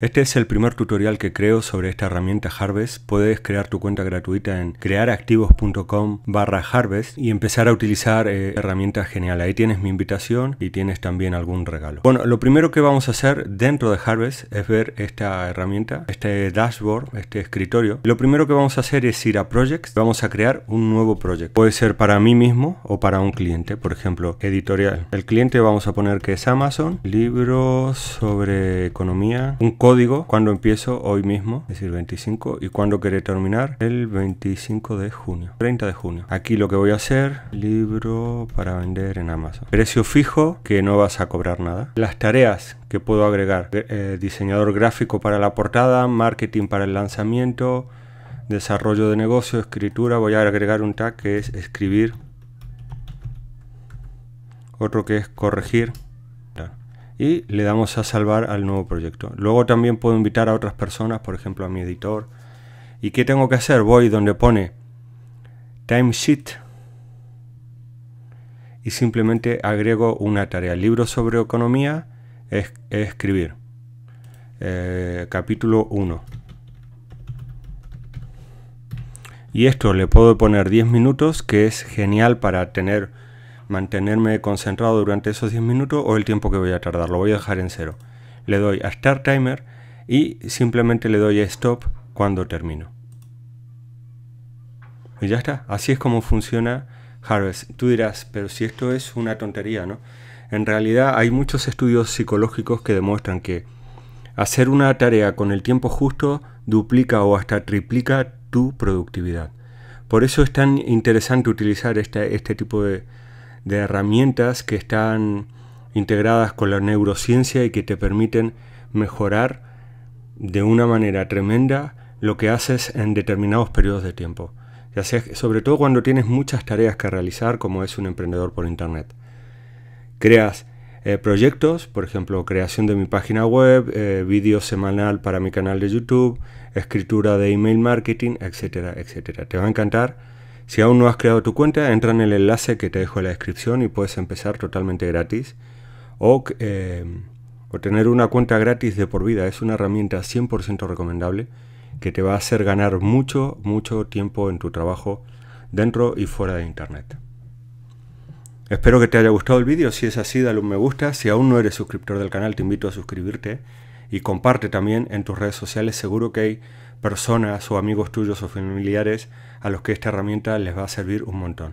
Este es el primer tutorial que creo sobre esta herramienta Harvest. Puedes crear tu cuenta gratuita en crearactivos.com barra Harvest y empezar a utilizar eh, herramienta genial. Ahí tienes mi invitación y tienes también algún regalo. Bueno, lo primero que vamos a hacer dentro de Harvest es ver esta herramienta, este dashboard, este escritorio. Lo primero que vamos a hacer es ir a Projects. Vamos a crear un nuevo proyecto. Puede ser para mí mismo o para un cliente, por ejemplo, editorial. El cliente vamos a poner que es Amazon, libros sobre economía, un código cuando empiezo hoy mismo, es decir, 25, y cuando quiere terminar, el 25 de junio, 30 de junio. Aquí lo que voy a hacer, libro para vender en Amazon. Precio fijo, que no vas a cobrar nada. Las tareas que puedo agregar, eh, diseñador gráfico para la portada, marketing para el lanzamiento, desarrollo de negocio, escritura, voy a agregar un tag que es escribir, otro que es corregir y le damos a salvar al nuevo proyecto. Luego también puedo invitar a otras personas, por ejemplo a mi editor. ¿Y qué tengo que hacer? Voy donde pone timesheet y simplemente agrego una tarea. Libro sobre economía es, escribir. Eh, capítulo 1. Y esto le puedo poner 10 minutos, que es genial para tener mantenerme concentrado durante esos 10 minutos o el tiempo que voy a tardar. Lo voy a dejar en cero. Le doy a Start Timer y simplemente le doy a Stop cuando termino. Y ya está. Así es como funciona Harvest. Tú dirás, pero si esto es una tontería, ¿no? En realidad hay muchos estudios psicológicos que demuestran que hacer una tarea con el tiempo justo duplica o hasta triplica tu productividad. Por eso es tan interesante utilizar este, este tipo de, de herramientas que están integradas con la neurociencia y que te permiten mejorar de una manera tremenda lo que haces en determinados periodos de tiempo. Ya sobre todo cuando tienes muchas tareas que realizar como es un emprendedor por internet. Creas eh, proyectos, por ejemplo, creación de mi página web, eh, vídeo semanal para mi canal de YouTube, escritura de email marketing, etcétera, etcétera. Te va a encantar si aún no has creado tu cuenta, entra en el enlace que te dejo en la descripción y puedes empezar totalmente gratis. O, em, tener una cuenta gratis de por vida es una herramienta 100% recomendable que te va a hacer ganar mucho, mucho tiempo en tu trabajo dentro y fuera de Internet. Espero que te haya gustado el vídeo, si es así dale un me gusta, si aún no eres suscriptor del canal te invito a suscribirte y comparte también en tus redes sociales, seguro que hay personas o amigos tuyos o familiares a los que esta herramienta les va a servir un montón.